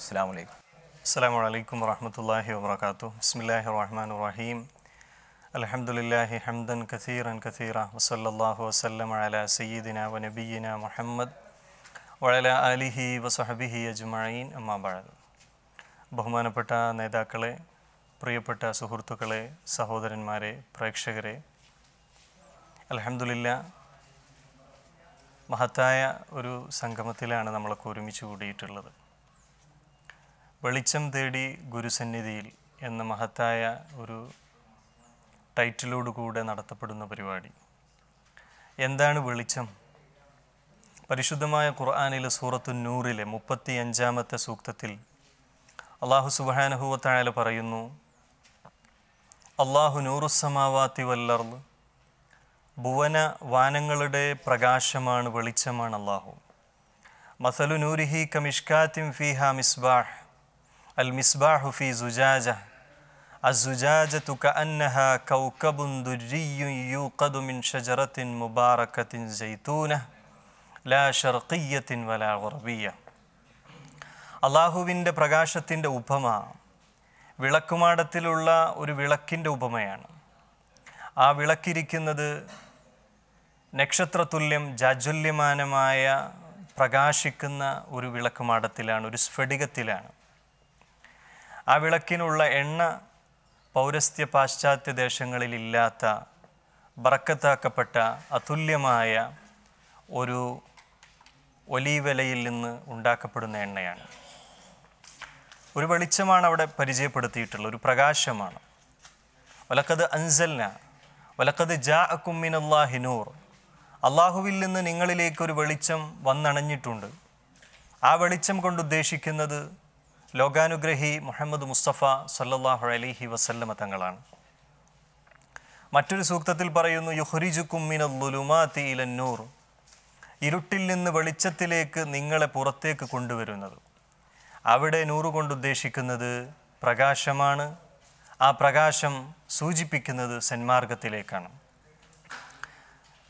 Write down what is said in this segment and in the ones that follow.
അസ്സാം അസ്സാം വലൈക്കും വാഹമത്തല്ലാഹി വാബർക്കാത്തു ബിസ്മില്ലാഹി റഹ്മാൻ റഹീം അലഹമുല്ലാഹി ഹംദൻ കസീറൻ കസീറ വസല്ലാഹു വസ്ലം അല സയ്യിദിന വ നബീന മുഹമ്മദ് വഴല അലിഹി വസഹബിഹി അജ്മീൻ അമ്മാബാഴ് ബഹുമാനപ്പെട്ട നേതാക്കളെ പ്രിയപ്പെട്ട സുഹൃത്തുക്കളെ സഹോദരന്മാരെ പ്രേക്ഷകരെ അലഹമുല്ല മഹത്തായ ഒരു സംഗമത്തിലാണ് നമ്മളൊക്കെ ഒരുമിച്ച് കൂടിയിട്ടുള്ളത് വെളിച്ചം തേടി ഗുരുസന്നിധിയിൽ എന്ന മഹത്തായ ഒരു ടൈറ്റിലോടുകൂടെ നടത്തപ്പെടുന്ന പരിപാടി എന്താണ് വെളിച്ചം പരിശുദ്ധമായ ഖുർആാനിലെ സൂറത്തു നൂറിലെ മുപ്പത്തി അഞ്ചാമത്തെ സൂക്തത്തിൽ അള്ളാഹു സുബാനഹുവത്തായാല പറയുന്നു അള്ളാഹു നൂറുസമാവാത്തി വല്ലർന്ന് ഭുവന വാനങ്ങളുടെ പ്രകാശമാണ് വെളിച്ചമാണ് അള്ളാഹു മസലു നൂരിഹി കമിഷ്കാത്തിം ഫിഹ മിസ്ബാഹ് അൽ മിസ്ബാഹു ഫി സുജാജ كوكب من لا ولا അള്ളാഹുവിൻ്റെ പ്രകാശത്തിൻ്റെ ഉപമ വിളക്കുമാടത്തിലുള്ള ഒരു വിളക്കിൻ്റെ ഉപമയാണ് ആ വിളക്കിരിക്കുന്നത് നക്ഷത്രതുല്യം ജാജ്വല്യമാനമായ പ്രകാശിക്കുന്ന ഒരു വിളക്കുമാടത്തിലാണ് ഒരു സ്ഫടികത്തിലാണ് ആ വിളക്കിനുള്ള എണ്ണ പൗരസ്ത്യ പാശ്ചാത്യ ദേശങ്ങളിലില്ലാത്ത ബറക്കത്താക്കപ്പെട്ട അതുല്യമായ ഒരു ഒലീവലയിൽ നിന്ന് ഉണ്ടാക്കപ്പെടുന്ന എണ്ണയാണ് ഒരു വെളിച്ചമാണ് അവിടെ പരിചയപ്പെടുത്തിയിട്ടുള്ളത് ഒരു പ്രകാശമാണ് വലക്കത് അൻസൽന വലക്കത് ജാ അക്കുമ്മിനല്ലാഹി നൂർ അള്ളാഹുവിൽ നിന്ന് നിങ്ങളിലേക്ക് ഒരു വെളിച്ചം വന്നണഞ്ഞിട്ടുണ്ട് ആ വെളിച്ചം കൊണ്ട് ഉദ്ദേശിക്കുന്നത് ലോകാനുഗ്രഹി മുഹമ്മദ് മുസ്തഫ സല്ലാഹു അലഹി വസല്ലമ തങ്ങളാണ് മറ്റൊരു സൂക്തത്തിൽ പറയുന്നു യുഹ്രിജുക്കുമ്മിനുലുമാത്തി ഇലന്നൂർ ഇരുട്ടിൽ നിന്ന് വെളിച്ചത്തിലേക്ക് നിങ്ങളെ പുറത്തേക്ക് കൊണ്ടുവരുന്നത് അവിടെ നൂറ് കൊണ്ട് ഉദ്ദേശിക്കുന്നത് പ്രകാശമാണ് ആ പ്രകാശം സൂചിപ്പിക്കുന്നത് സെന്മാർഗത്തിലേക്കാണ്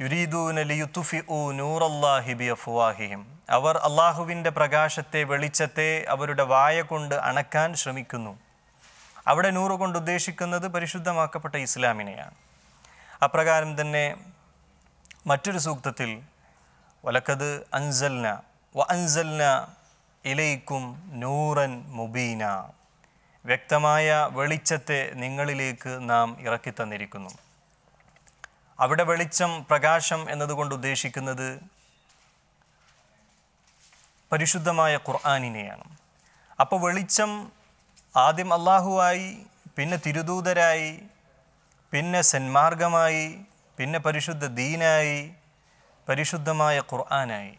യുരീദൂനലിയുത്തുഫിഊനൂറല്ലാഹിബിഅഫുവാഹിഹിം അവർ അള്ളാഹുവിൻ്റെ പ്രകാശത്തെ വെളിച്ചത്തെ അവരുടെ വായ കൊണ്ട് അണക്കാൻ ശ്രമിക്കുന്നു അവിടെ നൂറ് കൊണ്ട് ഉദ്ദേശിക്കുന്നത് പരിശുദ്ധമാക്കപ്പെട്ട ഇസ്ലാമിനെയാണ് അപ്രകാരം തന്നെ മറ്റൊരു സൂക്തത്തിൽ വലക്കത് അൻസൽന വ അൻസൽന ഇലയിക്കും നൂറൻ മുബീന വ്യക്തമായ വെളിച്ചത്തെ നിങ്ങളിലേക്ക് നാം ഇറക്കിത്തന്നിരിക്കുന്നു അവിടെ വെളിച്ചം പ്രകാശം എന്നതുകൊണ്ട് ഉദ്ദേശിക്കുന്നത് പരിശുദ്ധമായ ഖുർആാനിനെയാണ് അപ്പോൾ വെളിച്ചം ആദ്യം അള്ളാഹുവായി പിന്നെ തിരുദൂതരായി പിന്നെ സന്മാർഗമായി പിന്നെ പരിശുദ്ധ ദീനായി പരിശുദ്ധമായ ഖുർആാനായി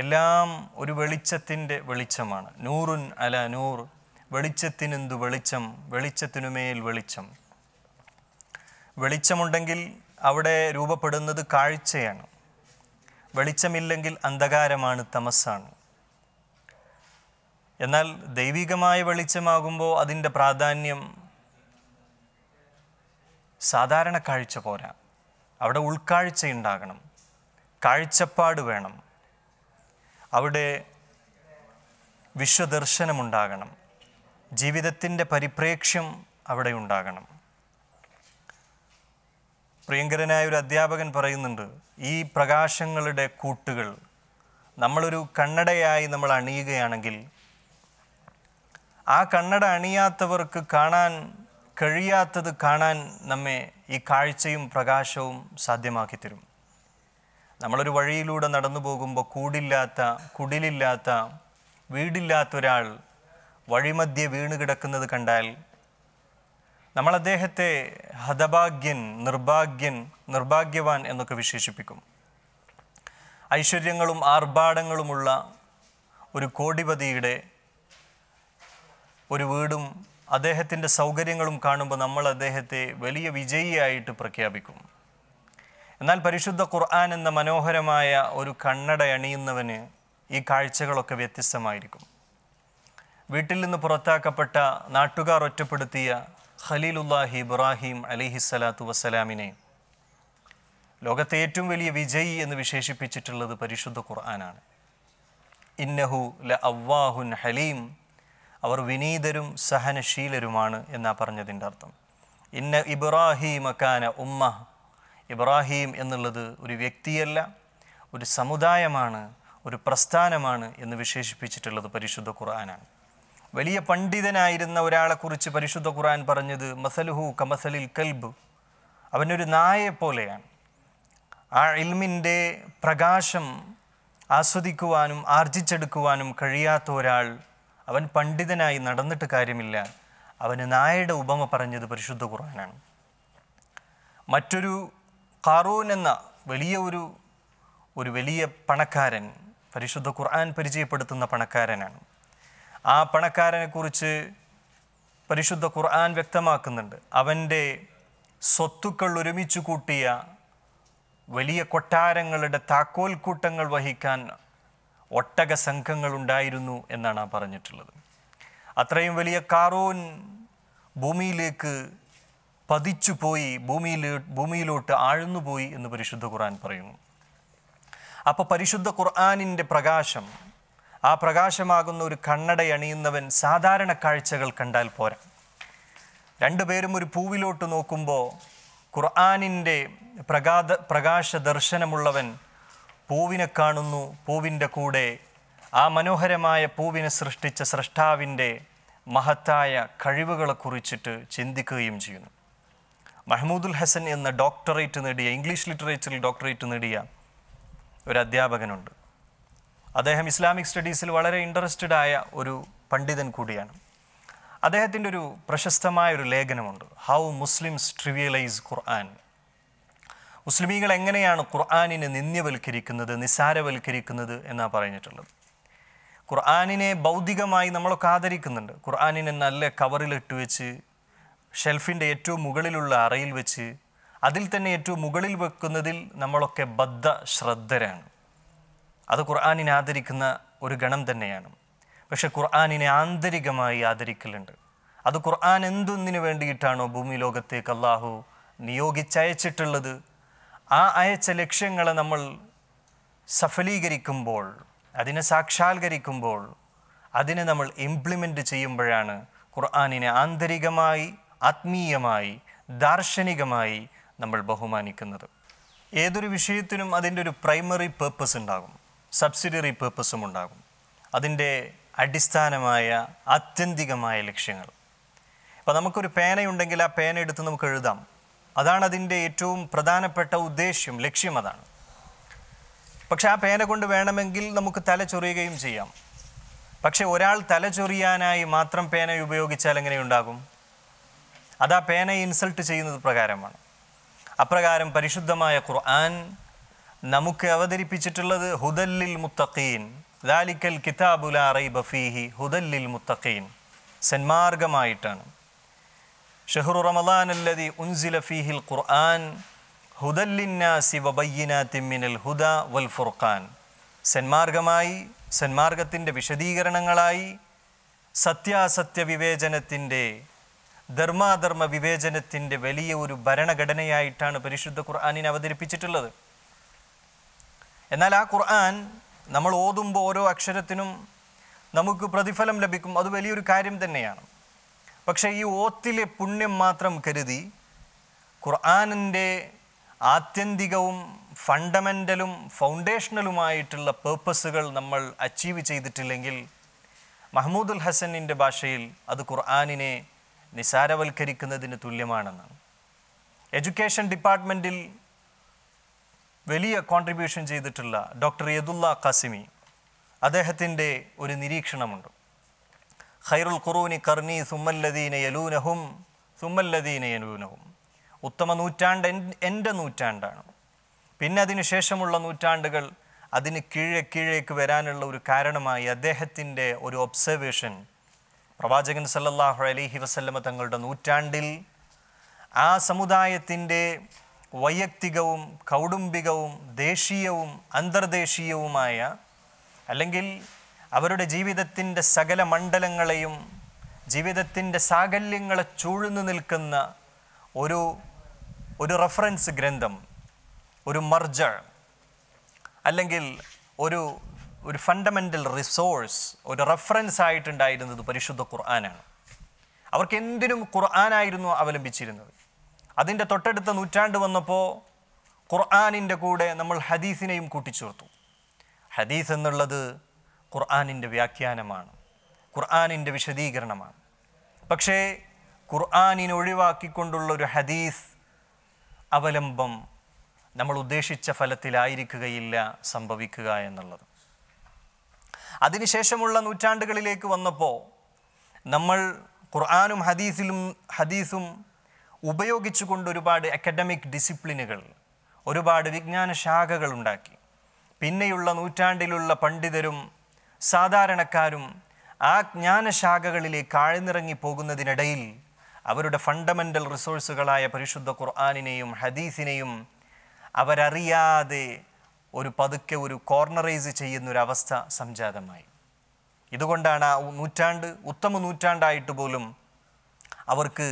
എല്ലാം ഒരു വെളിച്ചത്തിൻ്റെ വെളിച്ചമാണ് നൂറുൻ അല നൂർ വെളിച്ചത്തിനെന്തു വെളിച്ചം വെളിച്ചത്തിനുമേൽ വെളിച്ചം വെളിച്ചമുണ്ടെങ്കിൽ അവിടെ രൂപപ്പെടുന്നത് കാഴ്ചയാണ് വെളിച്ചമില്ലെങ്കിൽ അന്ധകാരമാണ് തമസ്സാണ് എന്നാൽ ദൈവികമായ വെളിച്ചമാകുമ്പോൾ അതിൻ്റെ പ്രാധാന്യം സാധാരണ കാഴ്ച പോരാ അവിടെ ഉൾക്കാഴ്ച ഉണ്ടാകണം കാഴ്ചപ്പാട് വേണം അവിടെ വിശ്വദർശനമുണ്ടാകണം ജീവിതത്തിൻ്റെ പരിപ്രേക്ഷ്യം അവിടെ ഉണ്ടാകണം പ്രിയങ്കരനായ ഒരു അധ്യാപകൻ പറയുന്നുണ്ട് ഈ പ്രകാശങ്ങളുടെ കൂട്ടുകൾ നമ്മളൊരു കണ്ണടയായി നമ്മൾ അണിയുകയാണെങ്കിൽ ആ കണ്ണട അണിയാത്തവർക്ക് കാണാൻ കഴിയാത്തത് കാണാൻ നമ്മെ ഈ കാഴ്ചയും പ്രകാശവും സാധ്യമാക്കി തരും നമ്മളൊരു വഴിയിലൂടെ നടന്നു പോകുമ്പോൾ കൂടില്ലാത്ത കുടിലില്ലാത്ത വീടില്ലാത്ത ഒരാൾ വഴിമധ്യ വീണ് കിടക്കുന്നത് കണ്ടാൽ നമ്മൾ അദ്ദേഹത്തെ ഹതഭാഗ്യൻ നിർഭാഗ്യൻ നിർഭാഗ്യവാൻ എന്നൊക്കെ വിശേഷിപ്പിക്കും ഐശ്വര്യങ്ങളും ആർഭാടങ്ങളുമുള്ള ഒരു കോടിപതിയുടെ ഒരു വീടും അദ്ദേഹത്തിൻ്റെ സൗകര്യങ്ങളും കാണുമ്പോൾ നമ്മൾ അദ്ദേഹത്തെ വലിയ വിജയിയായിട്ട് പ്രഖ്യാപിക്കും എന്നാൽ പരിശുദ്ധ ഖുർആൻ എന്ന മനോഹരമായ ഒരു കണ്ണട അണിയുന്നവന് ഈ കാഴ്ചകളൊക്കെ വ്യത്യസ്തമായിരിക്കും വീട്ടിൽ നിന്ന് പുറത്താക്കപ്പെട്ട നാട്ടുകാർ ഒറ്റപ്പെടുത്തിയ ഖലീലുല്ലാഹി ഇബ്രാഹിം സ്വലാത്തു വസ്സലാമിനെ ലോകത്തെ ഏറ്റവും വലിയ വിജയി എന്ന് വിശേഷിപ്പിച്ചിട്ടുള്ളത് പരിശുദ്ധ ഖുർആനാണ് ഇന്നഹു ല അവ്വാഹുൻ ഹലീം അവർ വിനീതരും സഹനശീലരുമാണ് എന്നാ പറഞ്ഞതിൻ്റെ അർത്ഥം ഇന്ന ഇബ്രാഹിം അക്കാന ഉമ്മ ഇബ്രാഹിം എന്നുള്ളത് ഒരു വ്യക്തിയല്ല ഒരു സമുദായമാണ് ഒരു പ്രസ്ഥാനമാണ് എന്ന് വിശേഷിപ്പിച്ചിട്ടുള്ളത് പരിശുദ്ധ ഖുർആനാണ് വലിയ പണ്ഡിതനായിരുന്ന ഒരാളെക്കുറിച്ച് പരിശുദ്ധ ഖുർആൻ പറഞ്ഞത് മസലുഹു കമസലിൽ കൽബ് അവനൊരു നായെപ്പോലെയാണ് ആ ഇൽമിൻ്റെ പ്രകാശം ആസ്വദിക്കുവാനും ആർജിച്ചെടുക്കുവാനും കഴിയാത്ത ഒരാൾ അവൻ പണ്ഡിതനായി നടന്നിട്ട് കാര്യമില്ല അവന് നായയുടെ ഉപമ പറഞ്ഞത് പരിശുദ്ധ ഖുർആനാണ് മറ്റൊരു കാറൂൻ എന്ന വലിയ ഒരു ഒരു വലിയ പണക്കാരൻ പരിശുദ്ധ ഖുർആൻ പരിചയപ്പെടുത്തുന്ന പണക്കാരനാണ് ആ പണക്കാരനെ കുറിച്ച് പരിശുദ്ധ ഖുർആൻ വ്യക്തമാക്കുന്നുണ്ട് അവൻ്റെ സ്വത്തുക്കൾ ഒരുമിച്ച് കൂട്ടിയ വലിയ കൊട്ടാരങ്ങളുടെ താക്കോൽ കൂട്ടങ്ങൾ വഹിക്കാൻ ഒട്ടക സംഘങ്ങൾ ഉണ്ടായിരുന്നു എന്നാണ് ആ പറഞ്ഞിട്ടുള്ളത് അത്രയും വലിയ കാറോൻ ഭൂമിയിലേക്ക് പതിച്ചു പോയി ഭൂമിയിൽ ഭൂമിയിലോട്ട് ആഴ്ന്നുപോയി എന്ന് പരിശുദ്ധ ഖുർആൻ പറയുന്നു അപ്പോൾ പരിശുദ്ധ ഖുർആാനിൻ്റെ പ്രകാശം ആ പ്രകാശമാകുന്ന ഒരു കണ്ണടയണിയുന്നവൻ സാധാരണ കാഴ്ചകൾ കണ്ടാൽ പോരാ രണ്ടുപേരും ഒരു പൂവിലോട്ട് നോക്കുമ്പോൾ ഖുർആാനിൻ്റെ പ്രകാശ പ്രകാശ ദർശനമുള്ളവൻ പൂവിനെ കാണുന്നു പൂവിൻ്റെ കൂടെ ആ മനോഹരമായ പൂവിനെ സൃഷ്ടിച്ച സൃഷ്ടാവിൻ്റെ മഹത്തായ കഴിവുകളെ കുറിച്ചിട്ട് ചിന്തിക്കുകയും ചെയ്യുന്നു മഹ്മൂദുൽ ഹസൻ എന്ന ഡോക്ടറേറ്റ് നേടിയ ഇംഗ്ലീഷ് ലിറ്ററേച്ചറിൽ ഡോക്ടറേറ്റ് നേടിയ ഒരു അധ്യാപകനുണ്ട് അദ്ദേഹം ഇസ്ലാമിക് സ്റ്റഡീസിൽ വളരെ ഇൻട്രസ്റ്റഡ് ആയ ഒരു പണ്ഡിതൻ കൂടിയാണ് അദ്ദേഹത്തിൻ്റെ ഒരു പ്രശസ്തമായ ഒരു ലേഖനമുണ്ട് ഹൗ മുസ്ലിംസ് ട്രിവിയലൈസ് ഖുർആൻ മുസ്ലിമീങ്ങൾ എങ്ങനെയാണ് ഖുർആാനിനെ നിന്ദ്യവൽക്കരിക്കുന്നത് നിസാരവൽക്കരിക്കുന്നത് എന്നാണ് പറഞ്ഞിട്ടുള്ളത് ഖുർആാനിനെ ഭൗതികമായി നമ്മളൊക്കെ ആദരിക്കുന്നുണ്ട് ഖുർആാനിനെ നല്ല കവറിലിട്ട് വെച്ച് ഷെൽഫിൻ്റെ ഏറ്റവും മുകളിലുള്ള അറയിൽ വെച്ച് അതിൽ തന്നെ ഏറ്റവും മുകളിൽ വെക്കുന്നതിൽ നമ്മളൊക്കെ ബദ്ധ ശ്രദ്ധരാണ് അത് ഖുർആാനിനെ ആദരിക്കുന്ന ഒരു ഗണം തന്നെയാണ് പക്ഷെ ഖുർആാനിനെ ആന്തരികമായി ആദരിക്കലുണ്ട് അത് ഖുർആൻ എന്തൊന്നിനു വേണ്ടിയിട്ടാണോ ഭൂമി ലോകത്തേക്ക് അള്ളാഹു നിയോഗിച്ചയച്ചിട്ടുള്ളത് ആ അയച്ച ലക്ഷ്യങ്ങളെ നമ്മൾ സഫലീകരിക്കുമ്പോൾ അതിനെ സാക്ഷാത്കരിക്കുമ്പോൾ അതിനെ നമ്മൾ ഇംപ്ലിമെൻ്റ് ചെയ്യുമ്പോഴാണ് ഖുർആാനിനെ ആന്തരികമായി ആത്മീയമായി ദാർശനികമായി നമ്മൾ ബഹുമാനിക്കുന്നത് ഏതൊരു വിഷയത്തിനും അതിൻ്റെ ഒരു പ്രൈമറി പേർപ്പസ് ഉണ്ടാകും സബ്സിഡി പേർപ്പസും ഉണ്ടാകും അതിൻ്റെ അടിസ്ഥാനമായ ആത്യന്തികമായ ലക്ഷ്യങ്ങൾ അപ്പോൾ നമുക്കൊരു പേനയുണ്ടെങ്കിൽ ആ പേന എടുത്ത് നമുക്ക് എഴുതാം അതാണ് അതിൻ്റെ ഏറ്റവും പ്രധാനപ്പെട്ട ഉദ്ദേശ്യം ലക്ഷ്യം അതാണ് പക്ഷെ ആ പേന കൊണ്ട് വേണമെങ്കിൽ നമുക്ക് തല ചൊറിയുകയും ചെയ്യാം പക്ഷെ ഒരാൾ തല ചൊറിയാനായി മാത്രം പേന ഉപയോഗിച്ചാൽ എങ്ങനെ ഉണ്ടാകും അത് ആ പേനയെ ഇൻസൾട്ട് ചെയ്യുന്നത് പ്രകാരമാണ് അപ്രകാരം പരിശുദ്ധമായ ഖുർആൻ നമുക്ക് അവതരിപ്പിച്ചിട്ടുള്ളത് ഹുദല്ലിൽ മുത്തഖീൻ ദാലിക്കൽ കിതാബുല അറൈ ബഫീഹി ഹുദല്ലിൽ മുത്തഖീൻ സന്മാർഗമായിട്ടാണ് ഷെഹ്റു റമലാൻ അല്ലതി ഉൻസില ഫീഹിൽ ഖുർആൻ ഹുദല്ലിന്നാസി തിമ്മിനൽ ഹുദ വൽ ഫുർഖാൻ സന്മാർഗമായി സന്മാർഗത്തിൻ്റെ വിശദീകരണങ്ങളായി സത്യാസത്യ വിവേചനത്തിൻ്റെ ധർമാധർമ്മ വിവേചനത്തിൻ്റെ വലിയ ഒരു ഭരണഘടനയായിട്ടാണ് പരിശുദ്ധ ഖുർആാനിനെ അവതരിപ്പിച്ചിട്ടുള്ളത് എന്നാൽ ആ ഖുർആൻ നമ്മൾ ഓതുമ്പോൾ ഓരോ അക്ഷരത്തിനും നമുക്ക് പ്രതിഫലം ലഭിക്കും അത് വലിയൊരു കാര്യം തന്നെയാണ് പക്ഷേ ഈ ഓത്തിലെ പുണ്യം മാത്രം കരുതി ഖുർആാനിൻ്റെ ആത്യന്തികവും ഫണ്ടമെൻ്റലും ഫൗണ്ടേഷണലുമായിട്ടുള്ള പേർപ്പസുകൾ നമ്മൾ അച്ചീവ് ചെയ്തിട്ടില്ലെങ്കിൽ മഹ്മൂദുൽ ഹസനിൻ്റെ ഭാഷയിൽ അത് ഖുർആാനിനെ നിസാരവൽക്കരിക്കുന്നതിന് തുല്യമാണെന്നാണ് എഡ്യൂക്കേഷൻ ഡിപ്പാർട്ട്മെൻറ്റിൽ വലിയ കോൺട്രിബ്യൂഷൻ ചെയ്തിട്ടുള്ള ഡോക്ടർ യദുല്ല ഖാസിമി അദ്ദേഹത്തിൻ്റെ ഒരു നിരീക്ഷണമുണ്ട് ഖൈറുൽ ഖുറൂനി കർണി സുമല്ലദീന യലൂനഹും സുമല്ലദീന യലൂനഹും ഉത്തമ നൂറ്റാണ്ട് എൻ്റെ നൂറ്റാണ്ടാണ് പിന്നെ അതിന് ശേഷമുള്ള നൂറ്റാണ്ടുകൾ അതിന് കീഴെ കീഴേക്ക് വരാനുള്ള ഒരു കാരണമായി അദ്ദേഹത്തിൻ്റെ ഒരു ഒബ്സർവേഷൻ പ്രവാചകൻ സല്ലല്ലാഹു അലൈഹി വസല്ലമ തങ്ങളുടെ നൂറ്റാണ്ടിൽ ആ സമുദായത്തിൻ്റെ വൈയക്തികവും കൗടുംബികവും ദേശീയവും അന്തർദേശീയവുമായ അല്ലെങ്കിൽ അവരുടെ ജീവിതത്തിൻ്റെ സകല മണ്ഡലങ്ങളെയും ജീവിതത്തിൻ്റെ സാകല്യങ്ങളെ ചൂഴ്ന്നു നിൽക്കുന്ന ഒരു ഒരു റെഫറൻസ് ഗ്രന്ഥം ഒരു മർജ അല്ലെങ്കിൽ ഒരു ഒരു ഫണ്ടമെൻ്റൽ റിസോഴ്സ് ഒരു റെഫറൻസ് ആയിട്ടുണ്ടായിരുന്നത് പരിശുദ്ധ ഖുർആനാണ് അവർക്ക് എന്തിനും ഖുർആനായിരുന്നു അവലംബിച്ചിരുന്നത് അതിൻ്റെ തൊട്ടടുത്ത നൂറ്റാണ്ട് വന്നപ്പോൾ ഖുർആാനിൻ്റെ കൂടെ നമ്മൾ ഹദീസിനെയും കൂട്ടിച്ചേർത്തു ഹദീസ് എന്നുള്ളത് ഖുർആാനിൻ്റെ വ്യാഖ്യാനമാണ് ഖുർആാനിൻ്റെ വിശദീകരണമാണ് പക്ഷേ ഖുർആാനിനെ ഒഴിവാക്കിക്കൊണ്ടുള്ള ഒരു ഹദീസ് അവലംബം നമ്മൾ ഉദ്ദേശിച്ച ഫലത്തിലായിരിക്കുകയില്ല സംഭവിക്കുക എന്നുള്ളത് അതിനുശേഷമുള്ള നൂറ്റാണ്ടുകളിലേക്ക് വന്നപ്പോൾ നമ്മൾ ഖുർആാനും ഹദീസിലും ഹദീസും ഉപയോഗിച്ചുകൊണ്ട് ഒരുപാട് അക്കാഡമിക് ഡിസിപ്ലിനുകൾ ഒരുപാട് വിജ്ഞാന ശാഖകൾ ഉണ്ടാക്കി പിന്നെയുള്ള നൂറ്റാണ്ടിലുള്ള പണ്ഡിതരും സാധാരണക്കാരും ആ ജ്ഞാനശാഖകളിലേക്ക് ആഴ്ന്നിറങ്ങി പോകുന്നതിനിടയിൽ അവരുടെ ഫണ്ടമെൻ്റൽ റിസോഴ്സുകളായ പരിശുദ്ധ ഖുർആാനിനെയും ഹദീസിനെയും അവരറിയാതെ ഒരു പതുക്കെ ഒരു കോർണറൈസ് ചെയ്യുന്നൊരവസ്ഥ സംജാതമായി ഇതുകൊണ്ടാണ് ആ നൂറ്റാണ്ട് ഉത്തമ നൂറ്റാണ്ടായിട്ട് പോലും അവർക്ക്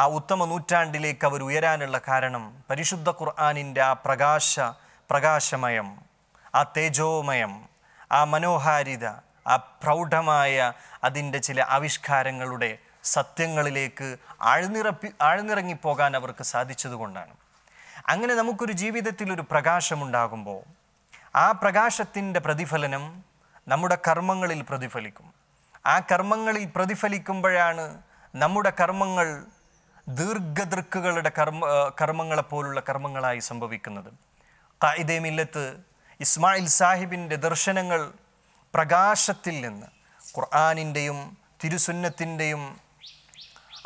ആ ഉത്തമ നൂറ്റാണ്ടിലേക്ക് അവർ ഉയരാനുള്ള കാരണം പരിശുദ്ധ ഖുർആാനിൻ്റെ ആ പ്രകാശ പ്രകാശമയം ആ തേജോമയം ആ മനോഹാരിത ആ പ്രൗഢമായ അതിൻ്റെ ചില ആവിഷ്കാരങ്ങളുടെ സത്യങ്ങളിലേക്ക് ആഴ്ന്നിറപ്പി ആഴ്ന്നിറങ്ങിപ്പോകാൻ അവർക്ക് സാധിച്ചതുകൊണ്ടാണ് അങ്ങനെ നമുക്കൊരു ജീവിതത്തിൽ ഒരു പ്രകാശമുണ്ടാകുമ്പോൾ ആ പ്രകാശത്തിൻ്റെ പ്രതിഫലനം നമ്മുടെ കർമ്മങ്ങളിൽ പ്രതിഫലിക്കും ആ കർമ്മങ്ങളിൽ പ്രതിഫലിക്കുമ്പോഴാണ് നമ്മുടെ കർമ്മങ്ങൾ ദീർഘദൃക്കുകളുടെ കർമ്മ കർമ്മങ്ങളെപ്പോലുള്ള കർമ്മങ്ങളായി സംഭവിക്കുന്നത് കായിദെ മില്ലത്ത് ഇസ്മായിൽ സാഹിബിൻ്റെ ദർശനങ്ങൾ പ്രകാശത്തിൽ നിന്ന് ഖുർആാനിൻ്റെയും തിരുസുന്നത്തിൻ്റെയും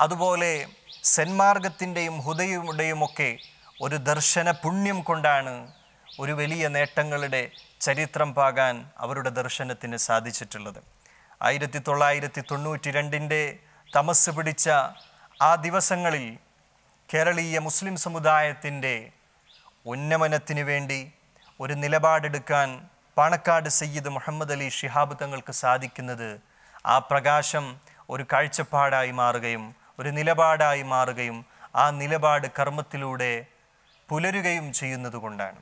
അതുപോലെ സെന്മാർഗത്തിൻ്റെയും ഒക്കെ ഒരു ദർശന പുണ്യം കൊണ്ടാണ് ഒരു വലിയ നേട്ടങ്ങളുടെ ചരിത്രം പാകാൻ അവരുടെ ദർശനത്തിന് സാധിച്ചിട്ടുള്ളത് ആയിരത്തി തൊള്ളായിരത്തി തൊണ്ണൂറ്റി രണ്ടിൻ്റെ തമസ് പിടിച്ച ആ ദിവസങ്ങളിൽ കേരളീയ മുസ്ലിം സമുദായത്തിൻ്റെ ഉന്നമനത്തിനു വേണ്ടി ഒരു നിലപാടെടുക്കാൻ പാണക്കാട് സയ്യിദ് മുഹമ്മദ് അലി ഷിഹാബ് തങ്ങൾക്ക് സാധിക്കുന്നത് ആ പ്രകാശം ഒരു കാഴ്ചപ്പാടായി മാറുകയും ഒരു നിലപാടായി മാറുകയും ആ നിലപാട് കർമ്മത്തിലൂടെ പുലരുകയും ചെയ്യുന്നതുകൊണ്ടാണ്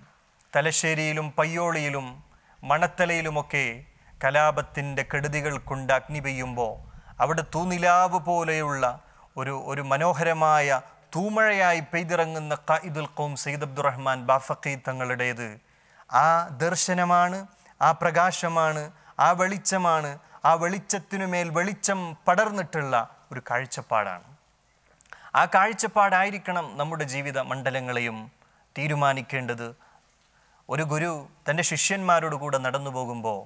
തലശ്ശേരിയിലും പയ്യോളിയിലും മണത്തലയിലുമൊക്കെ കലാപത്തിൻ്റെ കെടുതികൾ കൊണ്ട് അഗ്നി പെയ്യുമ്പോൾ അവിടെ തൂനിലാവ് പോലെയുള്ള ഒരു ഒരു മനോഹരമായ തൂമഴയായി പെയ്തിറങ്ങുന്ന ഖായിദുൽ കോം സയ്യിദ് അബ്ദുറഹ്മാൻ ബാഫക്കി തങ്ങളുടേത് ആ ദർശനമാണ് ആ പ്രകാശമാണ് ആ വെളിച്ചമാണ് ആ വെളിച്ചത്തിനുമേൽ വെളിച്ചം പടർന്നിട്ടുള്ള ഒരു കാഴ്ചപ്പാടാണ് ആ കാഴ്ചപ്പാടായിരിക്കണം നമ്മുടെ ജീവിത മണ്ഡലങ്ങളെയും തീരുമാനിക്കേണ്ടത് ഒരു ഗുരു തൻ്റെ ശിഷ്യന്മാരോട് കൂടെ നടന്നു പോകുമ്പോൾ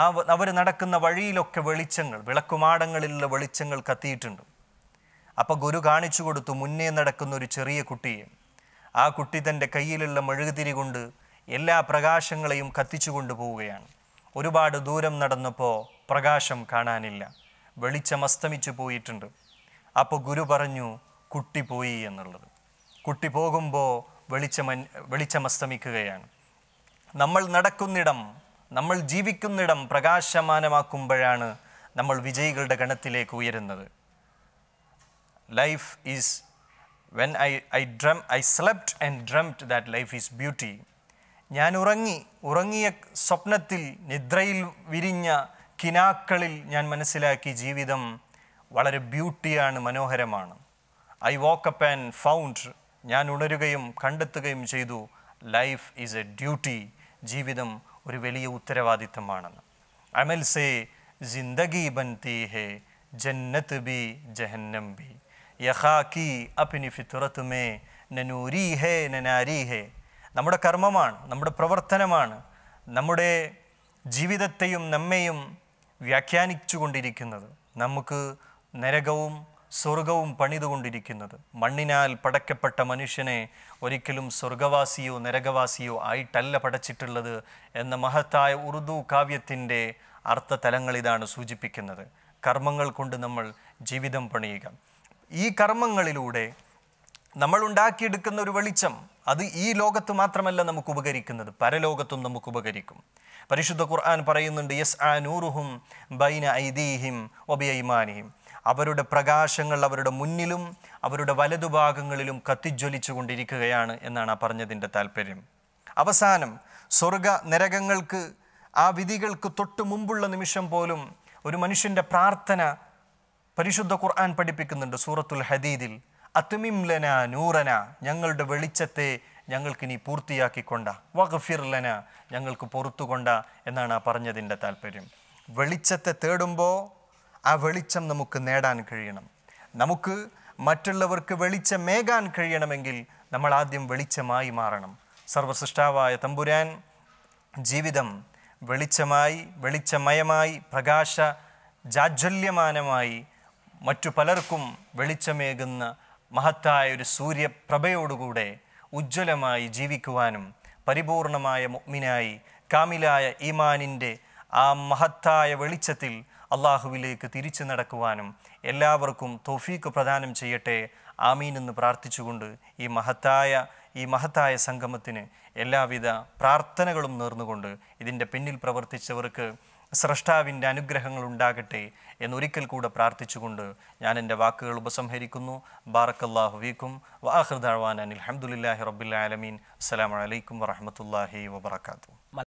ആ അവർ നടക്കുന്ന വഴിയിലൊക്കെ വെളിച്ചങ്ങൾ വിളക്കുമാടങ്ങളിലുള്ള വെളിച്ചങ്ങൾ കത്തിയിട്ടുണ്ട് അപ്പോൾ ഗുരു കാണിച്ചു കൊടുത്തു മുന്നേ നടക്കുന്ന ഒരു ചെറിയ കുട്ടിയെ ആ കുട്ടി തൻ്റെ കയ്യിലുള്ള മെഴുകുതിരി കൊണ്ട് എല്ലാ പ്രകാശങ്ങളെയും കത്തിച്ചു കൊണ്ടുപോവുകയാണ് ഒരുപാട് ദൂരം നടന്നപ്പോൾ പ്രകാശം കാണാനില്ല വെളിച്ചം അസ്തമിച്ചു പോയിട്ടുണ്ട് അപ്പോൾ ഗുരു പറഞ്ഞു കുട്ടി പോയി എന്നുള്ളത് കുട്ടി പോകുമ്പോൾ വെളിച്ചം വെളിച്ചം അസ്തമിക്കുകയാണ് നമ്മൾ നടക്കുന്നിടം നമ്മൾ ജീവിക്കുന്നിടം പ്രകാശമാനമാക്കുമ്പോഴാണ് നമ്മൾ വിജയികളുടെ ഗണത്തിലേക്ക് ഉയരുന്നത് life is, when I, I, dream, I slept and dreamt that life is beauty. ഞാൻ ഉറങ്ങി ഉറങ്ങിയ സ്വപ്നത്തിൽ നിദ്രയിൽ വിരിഞ്ഞ കിനാക്കളിൽ ഞാൻ മനസ്സിലാക്കി ജീവിതം വളരെ ബ്യൂട്ടിയാണ് മനോഹരമാണ് ഐ വാക്കപ്പ് ആൻഡ് ഫൗണ്ട് ഞാൻ ഉണരുകയും കണ്ടെത്തുകയും ചെയ്തു ലൈഫ് ഈസ് എ ഡ്യൂട്ടി ജീവിതം ഒരു വലിയ ഉത്തരവാദിത്തമാണെന്ന് അമൽ സേ ജിന്ദഗി ബൻതി ഹേ ജന്നത്ത് ബി ജഹന്നം ബി യഹാക്കി കി അപ്പിനി ഫിത്തുറത്തുമേ ഹേ നനാരി ഹേ നമ്മുടെ കർമ്മമാണ് നമ്മുടെ പ്രവർത്തനമാണ് നമ്മുടെ ജീവിതത്തെയും നമ്മയും വ്യാഖ്യാനിച്ചു കൊണ്ടിരിക്കുന്നത് നമുക്ക് നരകവും സ്വർഗവും പണിതുകൊണ്ടിരിക്കുന്നത് മണ്ണിനാൽ പടക്കപ്പെട്ട മനുഷ്യനെ ഒരിക്കലും സ്വർഗവാസിയോ നരകവാസിയോ ആയിട്ടല്ല പടച്ചിട്ടുള്ളത് എന്ന മഹത്തായ ഉറുദു കാവ്യത്തിൻ്റെ അർത്ഥ തലങ്ങളിതാണ് സൂചിപ്പിക്കുന്നത് കർമ്മങ്ങൾ കൊണ്ട് നമ്മൾ ജീവിതം പണിയുക ഈ കർമ്മങ്ങളിലൂടെ നമ്മൾ ഉണ്ടാക്കിയെടുക്കുന്ന ഒരു വെളിച്ചം അത് ഈ ലോകത്ത് മാത്രമല്ല നമുക്ക് ഉപകരിക്കുന്നത് പരലോകത്തും നമുക്ക് ഉപകരിക്കും പരിശുദ്ധ ഖുർആൻ പറയുന്നുണ്ട് യെസ് ആ നൂറുഹും ബൈന ഐദീഹിം ഒബിയൈമാനിയും അവരുടെ പ്രകാശങ്ങൾ അവരുടെ മുന്നിലും അവരുടെ വലതുഭാഗങ്ങളിലും കത്തിജ്വലിച്ചു കൊണ്ടിരിക്കുകയാണ് എന്നാണ് ആ പറഞ്ഞതിൻ്റെ താല്പര്യം അവസാനം സ്വർഗ നരകങ്ങൾക്ക് ആ വിധികൾക്ക് തൊട്ട് മുമ്പുള്ള നിമിഷം പോലും ഒരു മനുഷ്യൻ്റെ പ്രാർത്ഥന പരിശുദ്ധ ഖുർആൻ പഠിപ്പിക്കുന്നുണ്ട് സൂറത്തുൽ ഹദീദിൽ അത്മിംലന നൂറന ഞങ്ങളുടെ വെളിച്ചത്തെ ഞങ്ങൾക്ക് ഇനി പൂർത്തിയാക്കിക്കൊണ്ട വഖഫിർ ഞങ്ങൾക്ക് പൊറത്തുകൊണ്ട എന്നാണ് ആ പറഞ്ഞതിൻ്റെ താല്പര്യം വെളിച്ചത്തെ തേടുമ്പോൾ ആ വെളിച്ചം നമുക്ക് നേടാൻ കഴിയണം നമുക്ക് മറ്റുള്ളവർക്ക് വെളിച്ചമേകാൻ കഴിയണമെങ്കിൽ നമ്മൾ ആദ്യം വെളിച്ചമായി മാറണം സർവസൃഷ്ടാവായ തമ്പുരാൻ ജീവിതം വെളിച്ചമായി വെളിച്ചമയമായി പ്രകാശ ജാജ്വല്യമാനമായി മറ്റു പലർക്കും വെളിച്ചമേകുന്ന മഹത്തായ ഒരു സൂര്യപ്രഭയോടുകൂടെ ഉജ്ജ്വലമായി ജീവിക്കുവാനും പരിപൂർണമായ മുഗ്മിനായി കാമിലായ ഈമാനിൻ്റെ ആ മഹത്തായ വെളിച്ചത്തിൽ അള്ളാഹുവിലേക്ക് തിരിച്ചു നടക്കുവാനും എല്ലാവർക്കും തോഫീക്ക് പ്രദാനം ചെയ്യട്ടെ ആമീൻ എന്ന് പ്രാർത്ഥിച്ചുകൊണ്ട് ഈ മഹത്തായ ഈ മഹത്തായ സംഗമത്തിന് എല്ലാവിധ പ്രാർത്ഥനകളും നേർന്നുകൊണ്ട് ഇതിൻ്റെ പിന്നിൽ പ്രവർത്തിച്ചവർക്ക് സ്രഷ്ടാവിൻ്റെ അനുഗ്രഹങ്ങൾ ഉണ്ടാകട്ടെ എന്നൊരിക്കൽ കൂടെ പ്രാർത്ഥിച്ചുകൊണ്ട് ഞാൻ എൻ്റെ വാക്കുകൾ ഉപസംഹരിക്കുന്നു ബാറക്കല്ലാഹു വീക്കും വാഹൃദാൻ അനിൽ അഹമ്മദില്ലാഹി റബ്ബുല്ലാ ആലമീൻ അസ്സാം വലൈക്കും വറഹമത്തല്ലാഹി വാത്തു